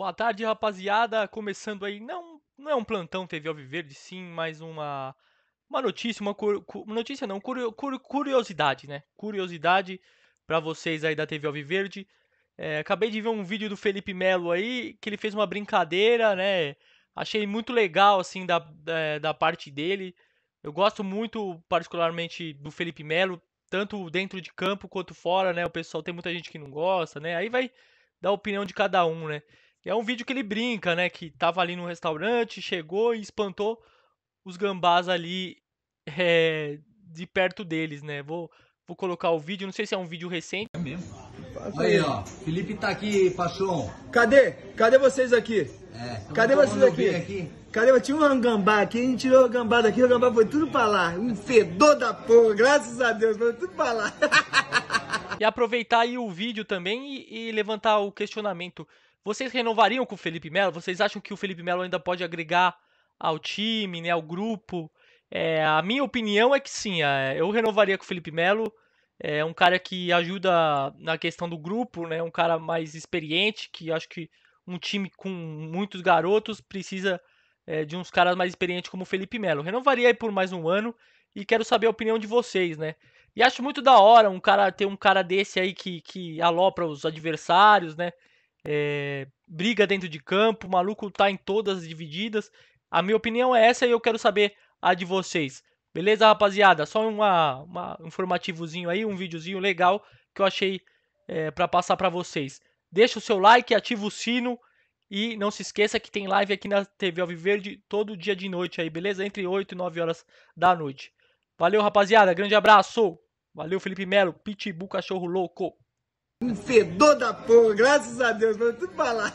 Boa tarde, rapaziada. Começando aí, não, não é um plantão TV Alviverde, sim, mas uma uma notícia, uma, uma notícia não, curio, curiosidade, né? Curiosidade para vocês aí da TV Alviverde. É, acabei de ver um vídeo do Felipe Melo aí, que ele fez uma brincadeira, né? Achei muito legal, assim, da, da, da parte dele. Eu gosto muito, particularmente, do Felipe Melo, tanto dentro de campo quanto fora, né? O pessoal tem muita gente que não gosta, né? Aí vai da opinião de cada um, né? é um vídeo que ele brinca, né? Que tava ali no restaurante, chegou e espantou os gambás ali é, de perto deles, né? Vou, vou colocar o vídeo, não sei se é um vídeo recente. É mesmo. Aí, ó. Felipe tá aqui, Pachon. Cadê? Cadê vocês aqui? É, então Cadê vocês aqui? aqui? Cadê? Tinha um gambá aqui, a gente tirou o gambá daqui, o gambá foi tudo pra lá. Um fedor da porra, graças a Deus, foi tudo pra lá. e aproveitar aí o vídeo também e, e levantar o questionamento. Vocês renovariam com o Felipe Melo? Vocês acham que o Felipe Melo ainda pode agregar ao time, né, ao grupo? É, a minha opinião é que sim, é, eu renovaria com o Felipe Melo. É um cara que ajuda na questão do grupo, né? Um cara mais experiente, que acho que um time com muitos garotos precisa é, de uns caras mais experientes como o Felipe Melo. Renovaria aí por mais um ano e quero saber a opinião de vocês, né? E acho muito da hora um cara ter um cara desse aí que, que alopra os adversários, né? é, briga dentro de campo, o maluco tá em todas as divididas. A minha opinião é essa e eu quero saber a de vocês. Beleza, rapaziada? Só uma, uma informativozinho aí, um videozinho legal que eu achei é, eh, para passar para vocês. Deixa o seu like, ativa o sino e não se esqueça que tem live aqui na TV Alviverde todo dia de noite aí, beleza? Entre 8 e 9 horas da noite. Valeu, rapaziada. Grande abraço. Valeu, Felipe Melo, Pitbull Cachorro Louco. Um fedor da porra, graças a Deus, vou tudo pra lá.